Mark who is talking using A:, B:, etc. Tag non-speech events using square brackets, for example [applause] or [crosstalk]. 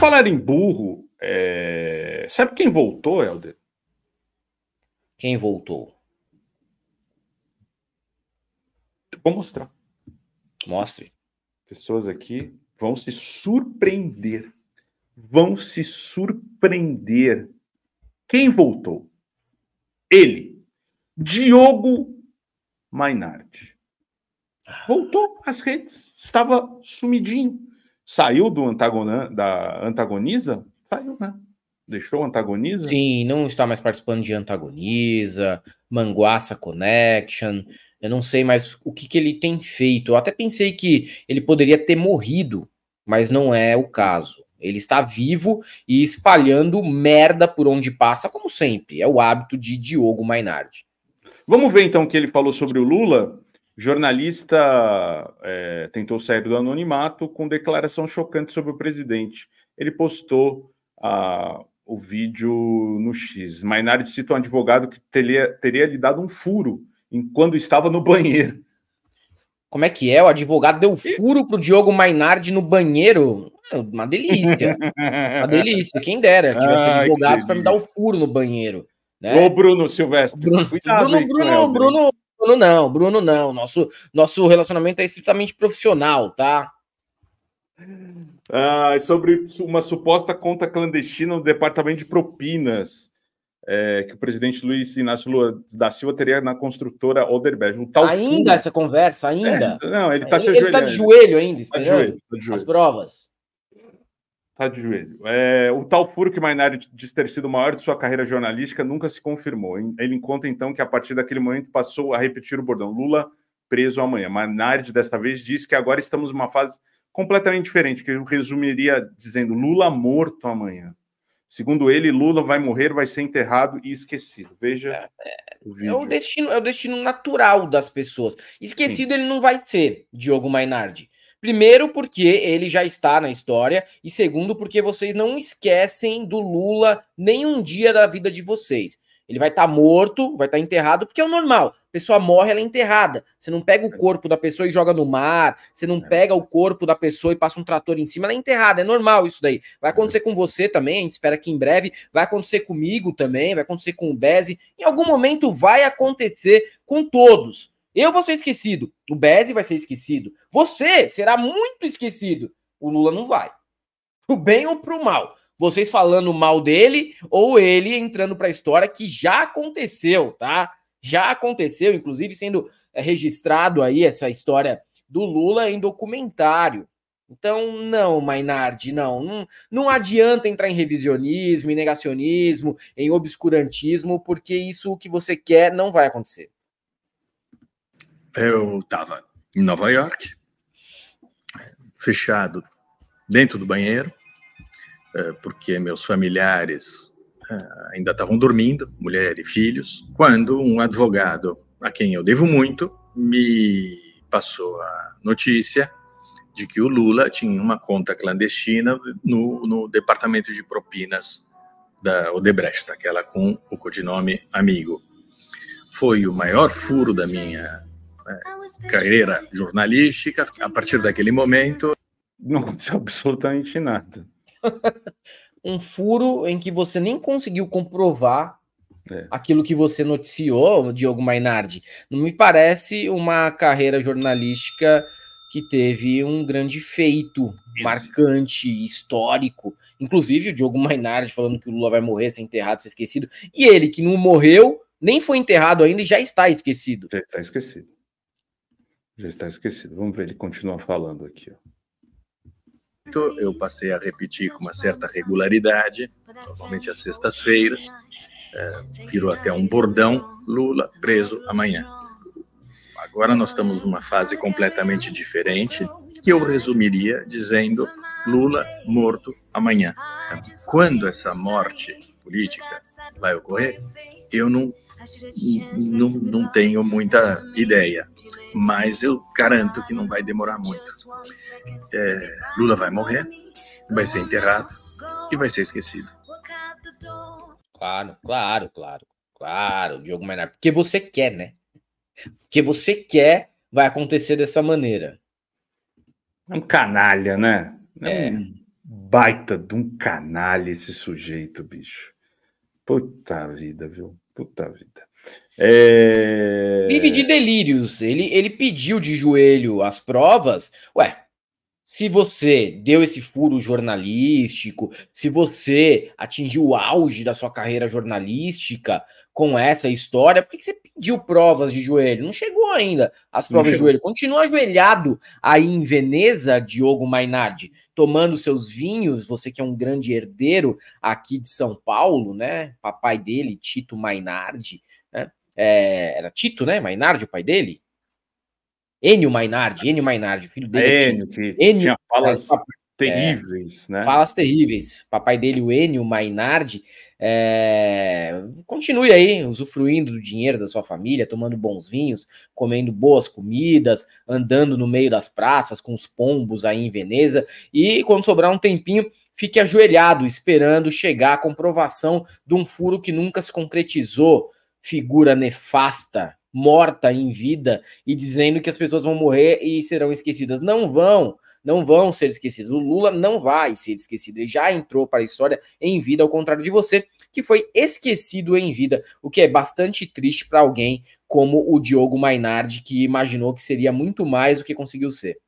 A: falar em burro, é... sabe quem voltou, Helder? Quem voltou? Vou mostrar. Mostre. Pessoas aqui vão se surpreender. Vão se surpreender. Quem voltou? Ele, Diogo Mainardi. Ah. Voltou às redes. Estava sumidinho saiu do antagona,
B: da antagoniza? Saiu, né? Deixou antagoniza? Sim, não está mais participando de antagoniza, Manguaça Connection. Eu não sei mais o que, que ele tem feito. Eu até pensei que ele poderia ter morrido, mas não é o caso. Ele está vivo e espalhando merda por onde passa, como sempre. É o hábito de Diogo Mainardi. Vamos ver então o que ele falou sobre o Lula.
A: Jornalista é, tentou sair do anonimato com declaração chocante sobre o presidente. Ele postou ah, o vídeo no X. Mainardi cita um advogado que teria, teria lhe dado um furo enquanto estava no banheiro.
B: Como é que é? O advogado deu furo para o Diogo Mainardi no banheiro? É uma delícia. Uma [laughs] delícia. Quem dera tivesse Ai, advogado para me dar o um furo no banheiro. Né? Ô, Bruno Silvestre. Bruno, Cuidado Bruno, Bruno, Bruno, Bruno não, Bruno não. Nosso, nosso relacionamento é estritamente profissional, tá? Ah,
A: sobre uma suposta conta clandestina no departamento de propinas é, que o presidente Luiz Inácio Lula da Silva teria na construtora Oderberg. Um tal ainda essa
B: conversa, ainda? É, não, ele está se Ele tá de joelho
A: ainda, tá de joelho, tá de joelho. as provas. Tá de joelho. É, o tal furo que Mainari diz ter sido o maior de sua carreira jornalística nunca se confirmou. Ele conta então que a partir daquele momento passou a repetir o bordão: Lula preso amanhã. Mainardi, desta vez, diz que agora estamos numa fase completamente diferente, que eu resumiria dizendo: Lula morto amanhã. Segundo ele, Lula vai morrer, vai ser enterrado e
B: esquecido. Veja. É, é, é o, destino, é o destino natural das pessoas. Esquecido Sim. ele não vai ser, Diogo Mainardi. Primeiro, porque ele já está na história, e segundo, porque vocês não esquecem do Lula nenhum dia da vida de vocês. Ele vai estar tá morto, vai estar tá enterrado, porque é o normal. A pessoa morre, ela é enterrada. Você não pega o é. corpo da pessoa e joga no mar, você não é. pega o corpo da pessoa e passa um trator em cima, ela é enterrada. É normal isso daí. Vai uhum. acontecer com você também, a gente espera que em breve. Vai acontecer comigo também, vai acontecer com o Beze. Em algum momento vai acontecer com todos. Eu vou ser esquecido. O Bezzi vai ser esquecido. Você será muito esquecido. O Lula não vai. Pro bem ou pro mal. Vocês falando mal dele ou ele entrando para a história que já aconteceu, tá? Já aconteceu, inclusive sendo é, registrado aí essa história do Lula em documentário. Então, não, Mainardi, não, não. Não adianta entrar em revisionismo, em negacionismo, em obscurantismo, porque isso que você quer não vai acontecer eu estava
C: em Nova York, fechado dentro do banheiro, eh, porque meus familiares eh, ainda estavam dormindo, mulher e filhos, quando um advogado a quem eu devo muito me passou a notícia de que o Lula tinha uma conta clandestina no, no departamento de propinas da Odebrecht, aquela com o codinome Amigo. Foi o maior furo da minha carreira jornalística, a partir daquele momento. Não aconteceu absolutamente nada.
B: [laughs] um furo em que você nem conseguiu comprovar é. aquilo que você noticiou, Diogo Mainardi. Não me parece uma carreira jornalística que teve um grande feito Isso. marcante, histórico. Inclusive, o Diogo Mainardi falando que o Lula vai morrer, ser enterrado, ser esquecido. E ele, que não morreu, nem foi enterrado ainda e já está esquecido. está esquecido.
A: Já está esquecido. Vamos ver, ele continua falando aqui. Ó.
C: Então, eu passei a repetir com uma certa regularidade, normalmente às sextas-feiras. É, virou até um bordão: Lula preso amanhã. Agora nós estamos numa fase completamente diferente, que eu resumiria dizendo Lula morto amanhã. Quando essa morte política vai ocorrer, eu não não, não tenho muita ideia, mas eu garanto que não vai demorar muito. É, Lula vai morrer, vai
B: ser enterrado e vai ser esquecido. Claro, claro, claro, claro, Diogo Menar, porque você quer, né? Porque você quer, vai acontecer dessa maneira. É um canalha, né? É, é um
A: baita de um canalha esse sujeito, bicho. Puta vida, viu? Puta vida. É... Vive de
B: delírios. Ele, ele pediu de joelho as provas. Ué, se você deu esse furo jornalístico, se você atingiu o auge da sua carreira jornalística com essa história, por que você pediu provas de joelho? Não chegou ainda as provas de joelho. Continua ajoelhado aí em Veneza, Diogo Mainardi, tomando seus vinhos, você que é um grande herdeiro aqui de São Paulo, né? Papai dele, Tito Mainardi, né? É, era Tito, né? Mainardi, o pai dele? Enio Mainardi, Enio Mainardi, filho dele. É Enio, que Enio, tinha falas é, é,
A: terríveis, é, né? Falas
B: terríveis. Papai dele, o Enio Mainardi, é, continue aí usufruindo do dinheiro da sua família, tomando bons vinhos, comendo boas comidas, andando no meio das praças com os pombos aí em Veneza e quando sobrar um tempinho, fique ajoelhado esperando chegar a comprovação de um furo que nunca se concretizou. Figura nefasta, morta em vida e dizendo que as pessoas vão morrer e serão esquecidas. Não vão, não vão ser esquecidas. O Lula não vai ser esquecido. Ele já entrou para a história em vida, ao contrário de você, que foi esquecido em vida, o que é bastante triste para alguém como o Diogo Mainardi, que imaginou que seria muito mais do que conseguiu ser.